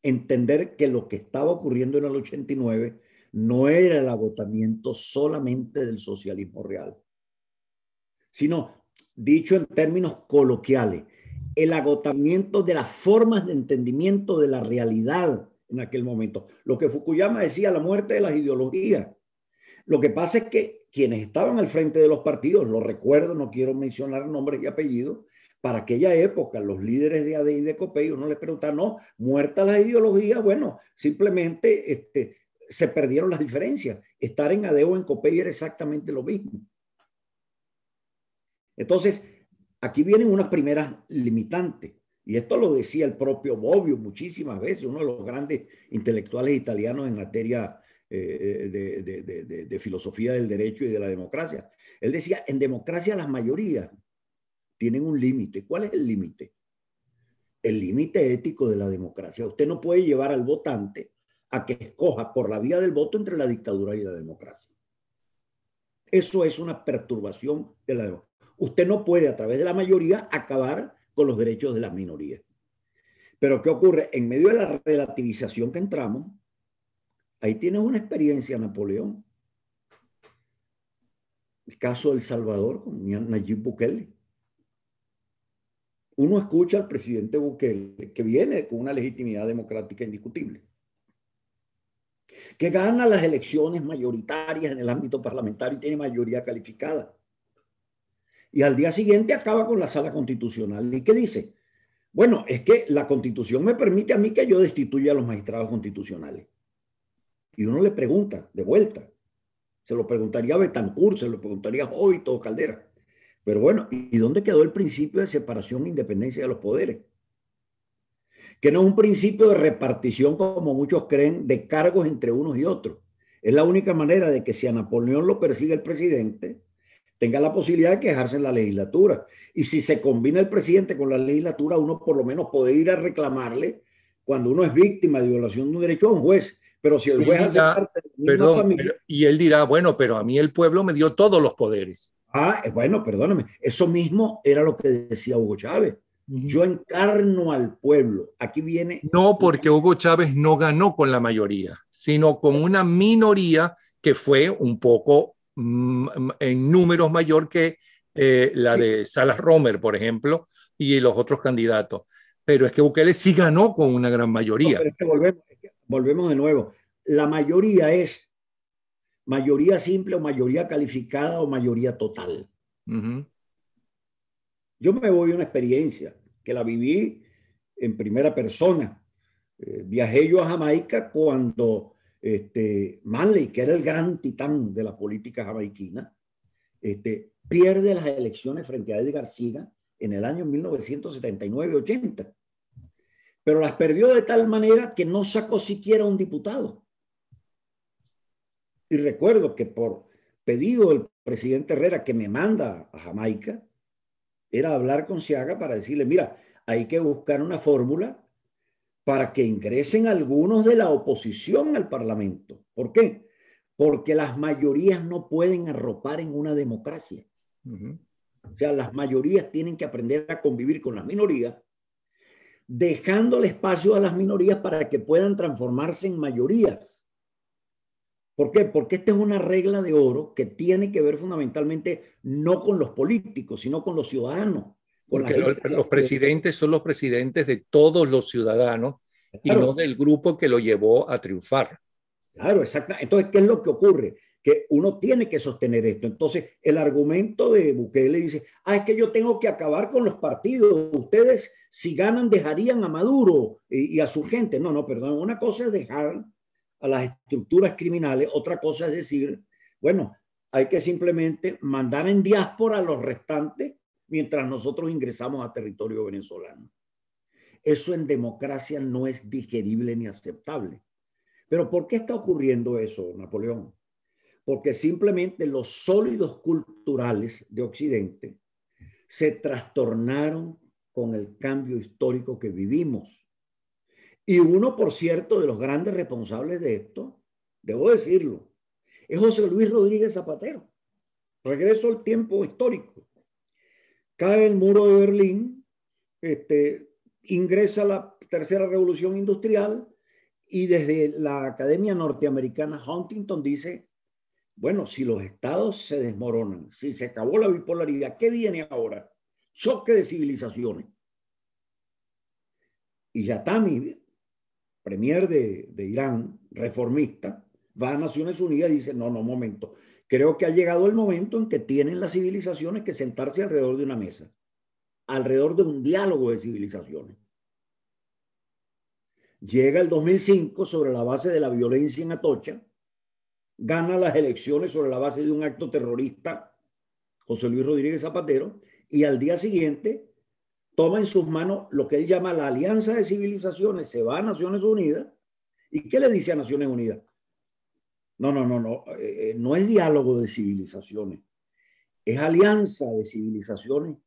Speaker 2: entender que lo que estaba ocurriendo en el 89 no era el agotamiento solamente del socialismo real, sino, dicho en términos coloquiales, el agotamiento de las formas de entendimiento de la realidad en aquel momento. Lo que Fukuyama decía, la muerte de las ideologías. Lo que pasa es que quienes estaban al frente de los partidos, lo recuerdo, no quiero mencionar nombres y apellidos, para aquella época los líderes de ADI y de COPEI, uno le pregunta, no, muerta la ideología, bueno, simplemente este, se perdieron las diferencias. Estar en Adeo en COPEI era exactamente lo mismo. Entonces, aquí vienen unas primeras limitantes. Y esto lo decía el propio Bobbio muchísimas veces, uno de los grandes intelectuales italianos en materia eh, eh, de, de, filosofía del derecho y de la democracia. Él decía, en democracia las mayorías tienen un límite. ¿Cuál es el límite? El límite ético de la democracia. Usted no puede llevar al votante a que escoja por la vía del voto entre la dictadura y la democracia. Eso es una perturbación de la democracia. Usted no puede a través de la mayoría acabar con los derechos de las minorías. Pero ¿qué ocurre? En medio de la relativización que entramos, ahí tienes una experiencia, Napoleón. El caso del Salvador con Nayib Bukele. Uno escucha al presidente Bukele, que viene con una legitimidad democrática indiscutible que gana las elecciones mayoritarias en el ámbito parlamentario y tiene mayoría calificada. Y al día siguiente acaba con la sala constitucional. ¿Y qué dice? Bueno, es que la constitución me permite a mí que yo destituya a los magistrados constitucionales. Y uno le pregunta, de vuelta, se lo preguntaría Betancourt, se lo preguntaría a Hoy, Caldera. Pero bueno, ¿y dónde quedó el principio de separación e independencia de los poderes? que no es un principio de repartición como muchos creen de cargos entre unos y otros. Es la única manera de que si a Napoleón lo persigue el presidente, tenga la posibilidad de quejarse en la legislatura. Y si se combina el presidente con la legislatura, uno por lo menos puede ir a reclamarle cuando uno es víctima de violación de un derecho a un juez. Pero si el juez hace parte de la y él dirá,
Speaker 1: bueno, pero a mí el pueblo me dio todos los
Speaker 2: poderes. Ah, eh, bueno, perdóname. Eso mismo era lo que decía Hugo Chávez. Yo encarno al pueblo. Aquí viene.
Speaker 1: No porque Hugo Chávez no ganó con la mayoría, sino con una minoría que fue un poco mm, mm, en números mayor que eh, la de Salas Romer, por ejemplo, y los otros candidatos. Pero es que Bukele sí ganó con una gran mayoría.
Speaker 2: volvemos, de nuevo. La mayoría es mayoría simple o mayoría calificada o mayoría total. Yo me voy a una experiencia que la viví en primera persona. Eh, viajé yo a Jamaica cuando este, Manley, que era el gran titán de la política jamaiquina, este, pierde las elecciones frente a Edgar Siga en el año 1979-80. Pero las perdió de tal manera que no sacó siquiera un diputado. Y recuerdo que por pedido del presidente Herrera que me manda a Jamaica, era hablar con Siaga para decirle, mira, hay que buscar una fórmula para que ingresen algunos de la oposición al Parlamento. ¿Por qué? Porque las mayorías no pueden arropar en una democracia.
Speaker 1: O
Speaker 2: sea, las mayorías tienen que aprender a convivir con las minorías, dejando el espacio a las minorías para que puedan transformarse en mayorías. ¿Por qué? Porque esta es una regla de oro que tiene que ver fundamentalmente no con los políticos, sino con los ciudadanos. Porque los, presidentes son los presidentes de todos los ciudadanos y no del grupo que lo llevó a triunfar. Claro, exacto. Entonces, ¿qué es lo que ocurre? Que uno tiene que sostener esto. Entonces, el argumento de Bukele dice, ah, es que yo tengo que acabar con los partidos. Ustedes, si ganan, dejarían a Maduro y a su gente. No, no, perdón. Una cosa es dejar a las estructuras criminales, otra cosa es decir, bueno, hay que simplemente mandar en diáspora a los restantes mientras nosotros ingresamos a territorio venezolano. Eso en democracia no es digerible ni aceptable. Pero ¿por qué está ocurriendo eso, Napoleón? Porque simplemente los sólidos culturales de Occidente se trastornaron con el cambio histórico que vivimos. Y uno, por cierto, de los grandes responsables de esto, debo decirlo, es José Luis Rodríguez Zapatero. Regreso al tiempo histórico. Cae el muro de Berlín, este, ingresa la tercera revolución industrial y desde la Academia Norteamericana Huntington dice, bueno, si los estados se desmoronan, si se acabó la bipolaridad, ¿qué viene ahora? Choque de civilizaciones. Y ya Yatami premier de, Irán, reformista, va a Naciones Unidas y dice, no, no, momento, creo que ha llegado el momento en que tienen las civilizaciones que sentarse alrededor de una mesa, alrededor de un diálogo de civilizaciones. Llega el 2005 sobre la base de la violencia en Atocha, gana las elecciones sobre la base de un acto terrorista, José Luis Rodríguez Zapatero, y al día siguiente toma en sus manos lo que él llama la Alianza de Civilizaciones, se va a Naciones Unidas. ¿Y qué le dice a Naciones Unidas? No, no, no, no, eh, eh, no es diálogo de civilizaciones, es alianza de civilizaciones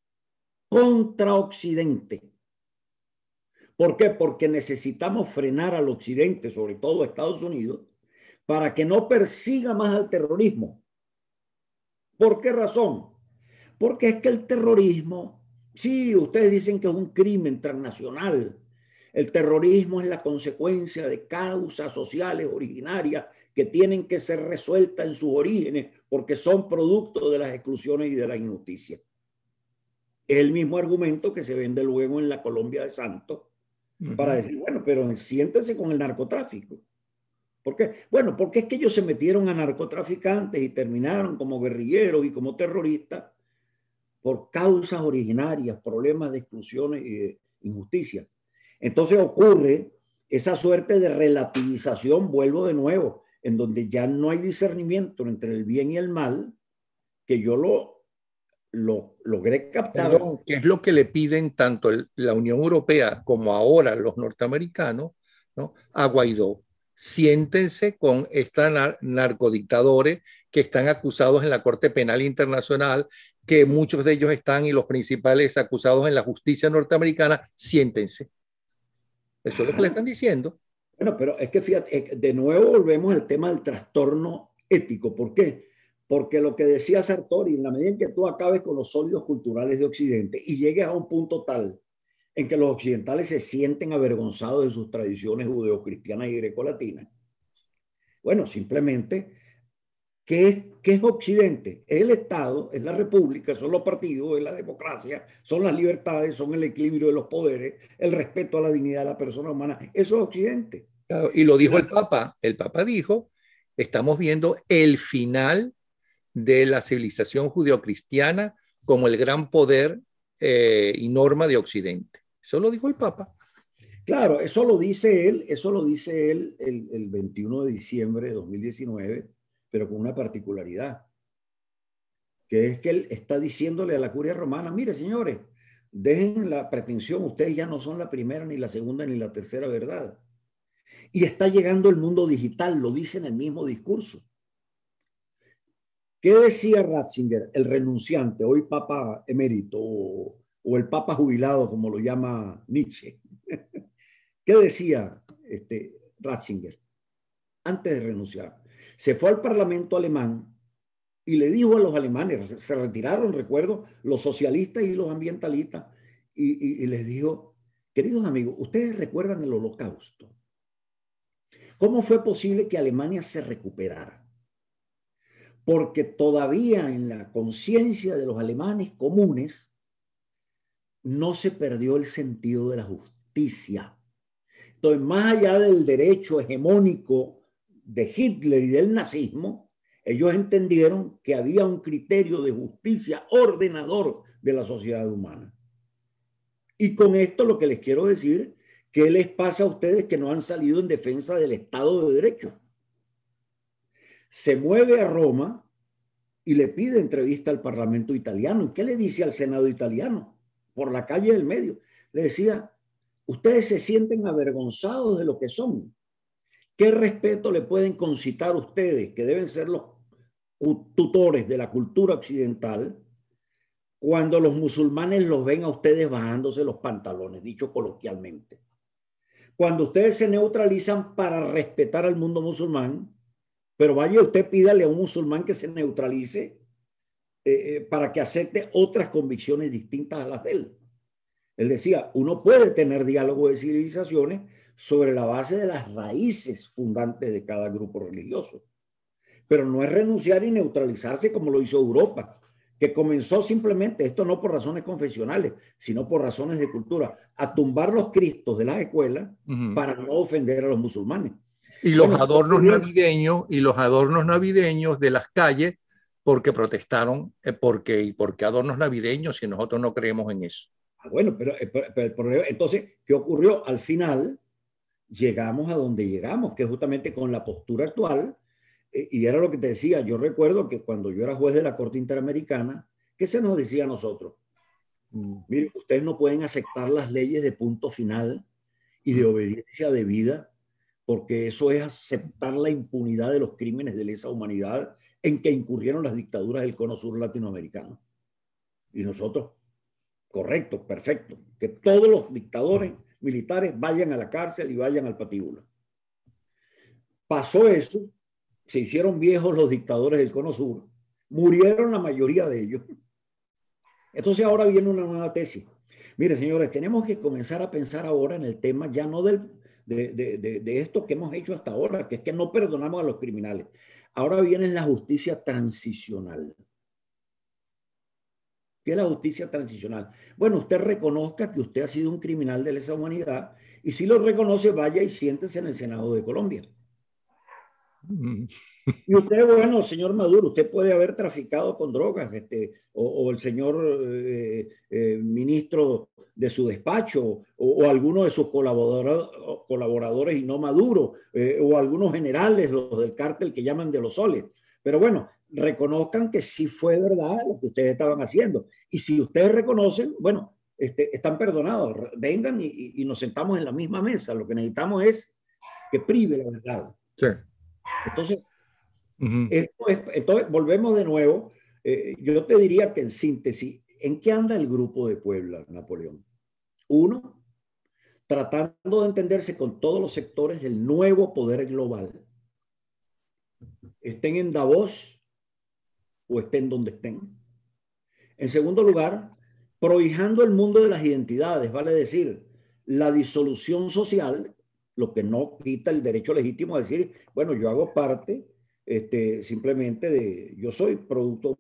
Speaker 2: contra Occidente. ¿Por qué? Porque necesitamos frenar al Occidente, sobre todo a Estados Unidos, para que no persiga más al terrorismo. ¿Por qué razón? Porque es que el terrorismo Sí, ustedes dicen que es un crimen transnacional. El terrorismo es la consecuencia de causas sociales originarias que tienen que ser resueltas en sus orígenes porque son producto de las exclusiones y de la injusticia. Es el mismo argumento que se vende luego en la Colombia de Santos para decir, bueno, pero siéntense con el narcotráfico. ¿Por qué? Bueno, porque es que ellos se metieron a narcotraficantes y terminaron como guerrilleros y como terroristas por causas originarias, problemas de exclusiones e injusticia. Entonces ocurre esa suerte de relativización, vuelvo de nuevo, en donde ya no hay discernimiento entre el bien y el mal, que yo lo, lo logré captar.
Speaker 1: ¿Qué es lo que le piden tanto la Unión Europea como ahora los norteamericanos ¿no? a Guaidó. Siéntense con estos narcodictadores que están acusados en la Corte Penal Internacional que muchos de ellos están y los principales acusados en la justicia norteamericana,
Speaker 2: siéntense. Eso es lo que le están diciendo. Bueno, pero es que fíjate, eh, de nuevo volvemos al tema del trastorno ético. ¿Por qué? Porque lo que decía Sartori, en la medida en que tú acabes con los sólidos culturales de Occidente y llegues a un punto tal en que los occidentales se sienten avergonzados de sus tradiciones judeocristianas y grecolatinas, bueno, simplemente ¿Qué es, es Occidente? Es el Estado, es la República, son los partidos, es la democracia, son las libertades, son el equilibrio de los poderes, el respeto a la dignidad de la persona humana. Eso es Occidente.
Speaker 1: y lo dijo el Papa. El Papa dijo, estamos viendo el final de la civilización judeocristiana como el gran poder eh, y norma de Occidente. Eso
Speaker 2: lo dijo el Papa. Claro, eso lo dice él, eso lo dice él el, el 21 de diciembre de 2019 pero con una particularidad, que es que él está diciéndole a la curia romana, mire señores, dejen la pretensión, ustedes ya no son la primera, ni la segunda, ni la tercera verdad. Y está llegando el mundo digital, lo dice en el mismo discurso. ¿Qué decía Ratzinger, el renunciante, hoy papa emérito o, o el papa jubilado, como lo llama Nietzsche? ¿Qué decía este, Ratzinger antes de renunciar? Se fue al Parlamento alemán y le dijo a los alemanes, se retiraron, recuerdo, los socialistas y los ambientalistas, y, les dijo, queridos amigos, ustedes recuerdan el holocausto. ¿Cómo fue posible que Alemania se recuperara? Porque todavía en la conciencia de los alemanes comunes no se perdió el sentido de la justicia. Entonces, más allá del derecho hegemónico de Hitler y del nazismo, ellos entendieron que había un criterio de justicia ordenador de la sociedad humana. Y con esto lo que les quiero decir, ¿qué les pasa a ustedes que no han salido en defensa del Estado de Derecho? Se mueve a Roma y le pide entrevista al Parlamento italiano. ¿Y qué le dice al Senado italiano? Por la calle del medio. Le decía, ustedes se sienten avergonzados de lo que son, ¿Qué respeto le pueden concitar ustedes, que deben ser los tutores de la cultura occidental, cuando los musulmanes los ven a ustedes bajándose los pantalones, dicho coloquialmente? Cuando ustedes se neutralizan para respetar al mundo musulmán, pero vaya usted pídale a un musulmán que se neutralice eh, eh, para que acepte otras convicciones distintas a las de él. Él decía, uno puede tener diálogo de civilizaciones, sobre la base de las raíces fundantes de cada grupo religioso. Pero no es renunciar y neutralizarse como lo hizo Europa, que comenzó simplemente, esto no por razones confesionales, sino por razones de cultura, a tumbar los cristos de las escuelas para no ofender a los musulmanes.
Speaker 1: Y los adornos navideños y los adornos navideños de las calles porque protestaron, eh, porque y porque adornos navideños si nosotros no creemos en eso.
Speaker 2: Ah, bueno, pero eh, entonces, ¿qué ocurrió? Al final, llegamos a donde llegamos, que justamente con la postura actual, eh, y era lo que te decía, yo recuerdo que cuando yo era juez de la Corte Interamericana, ¿qué se nos decía a nosotros? Mm. Miren, ustedes no pueden aceptar las leyes de punto final y de mm. obediencia debida, porque eso es aceptar la impunidad de los crímenes de lesa humanidad en que incurrieron las dictaduras del cono sur latinoamericano. Y nosotros, correcto, perfecto, que todos los dictadores mm militares vayan a la cárcel y vayan al patíbulo. Pasó eso, se hicieron viejos los dictadores del Cono Sur, murieron la mayoría de ellos. Entonces ahora viene una nueva tesis. Mire, señores, tenemos que comenzar a pensar ahora en el tema ya no del, de, de esto que hemos hecho hasta ahora, que es que no perdonamos a los criminales. Ahora viene la justicia transicional que es la justicia transicional. Bueno, usted reconozca que usted ha sido un criminal de lesa humanidad y si lo reconoce, vaya y siéntese en el Senado de Colombia. Mm. Y usted, bueno, señor Maduro, usted puede haber traficado con drogas, este, o, el señor eh, eh, ministro de su despacho, o, alguno de sus colaboradores, colaboradores y no Maduro, eh, o algunos generales, los del cártel que llaman de los soles. Pero bueno, reconozcan que sí fue verdad lo que ustedes estaban haciendo. Y si ustedes reconocen, bueno, este, están perdonados, vengan y, nos sentamos en la misma mesa. Lo que necesitamos es que prive la verdad. Entonces, entonces, volvemos de nuevo. Eh, yo te diría que en síntesis, ¿en qué anda el grupo de Puebla, Napoleón? Uno, tratando de entenderse con todos los sectores del nuevo poder global. Estén en Davos, o estén donde estén. En segundo lugar, prohijando el mundo de las identidades, vale decir, la disolución social, lo que no quita el derecho legítimo a decir, bueno, yo hago parte este, simplemente de, yo soy producto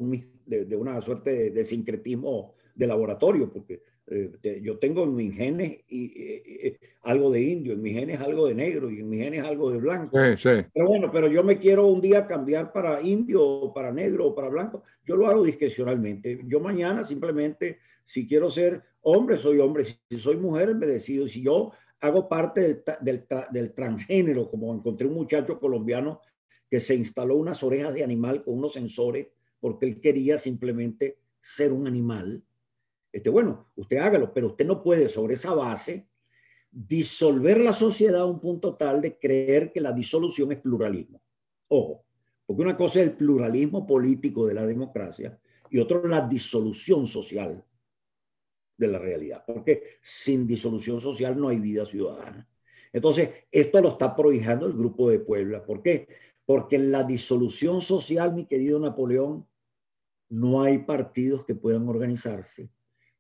Speaker 2: de, una suerte de, sincretismo de laboratorio, porque eh, yo tengo en mis genes y, eh, eh, algo de indio, en mis genes algo de negro y en mis genes algo de blanco.
Speaker 1: Pero
Speaker 2: bueno, pero yo me quiero un día cambiar para indio o para negro o para blanco. Yo lo hago discrecionalmente. Yo mañana simplemente, si quiero ser hombre, soy hombre. Si soy mujer, me decido. Si yo hago parte del, del transgénero, como encontré un muchacho colombiano que se instaló unas orejas de animal con unos sensores porque él quería simplemente ser un animal este, bueno, usted hágalo, pero usted no puede sobre esa base disolver la sociedad a un punto tal de creer que la disolución es pluralismo. Ojo, porque una cosa es el pluralismo político de la democracia y otra la disolución social de la realidad, porque sin disolución social no hay vida ciudadana. Entonces, esto lo está prohijando el Grupo de Puebla. ¿Por qué? Porque en la disolución social, mi querido Napoleón, no hay partidos que puedan organizarse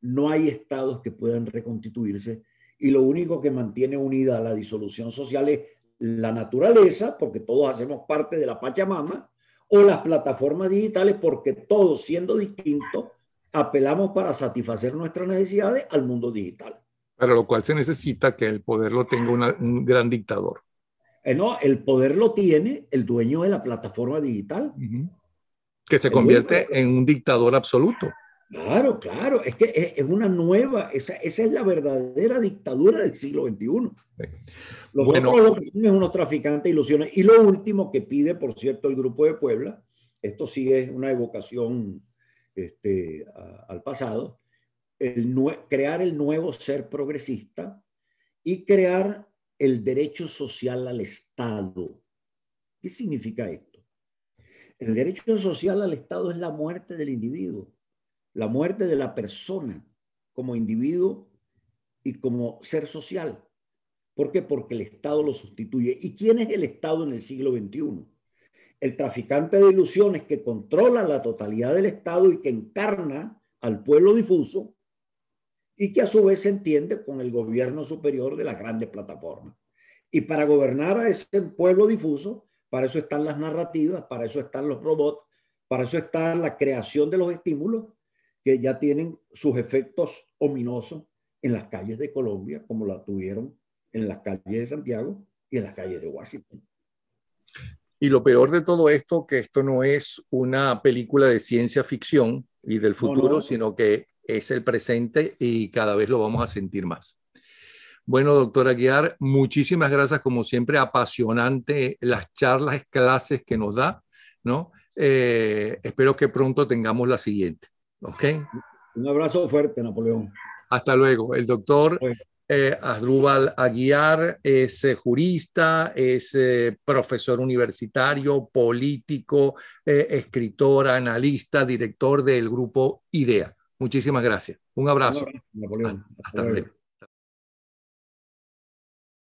Speaker 2: no hay estados que puedan reconstituirse y lo único que mantiene unida la disolución social es la naturaleza, porque todos hacemos parte de la Pachamama, o las plataformas digitales, porque todos siendo distintos, apelamos para satisfacer nuestras necesidades al mundo digital. Para lo cual se necesita que el poder lo tenga un gran dictador. Eh, no, el poder lo tiene el dueño de la plataforma digital.
Speaker 1: Que se convierte en un dictador
Speaker 2: absoluto. Claro, claro, es que es una nueva, esa, es la verdadera dictadura del siglo XXI. Los bueno, es unos traficantes de ilusiones. Y lo último que pide, por cierto, el grupo de Puebla, esto sí es una evocación este, al pasado, crear el nuevo ser progresista y crear el derecho social al Estado. ¿Qué significa esto? El derecho social al Estado es la muerte del individuo la muerte de la persona como individuo y como ser social. ¿Por qué? Porque el Estado lo sustituye. ¿Y quién es el Estado en el siglo XXI? El traficante de ilusiones que controla la totalidad del Estado y que encarna al pueblo difuso y que a su vez se entiende con el gobierno superior de las grandes plataformas. Y para gobernar a ese pueblo difuso, para eso están las narrativas, para eso están los robots, para eso está la creación de los estímulos que ya tienen sus efectos ominosos en las calles de Colombia, como la tuvieron en las calles de Santiago y en las calles de Washington.
Speaker 1: Y lo peor de todo esto, que esto no es una película de ciencia ficción y del futuro, sino que es el presente y cada vez lo vamos a sentir más. Bueno, doctora Aguiar, muchísimas gracias, como siempre, apasionante las charlas, clases que nos da, ¿no? Eh, espero que pronto tengamos la siguiente. ¿Ok?
Speaker 2: Un abrazo fuerte, Napoleón.
Speaker 1: Hasta luego. El doctor eh, Asdrúbal Aguiar es eh, jurista, es eh, profesor universitario, político, eh, escritor, analista, director del grupo IDEA. Muchísimas gracias. Un abrazo.
Speaker 2: Napoleón. Hasta, luego.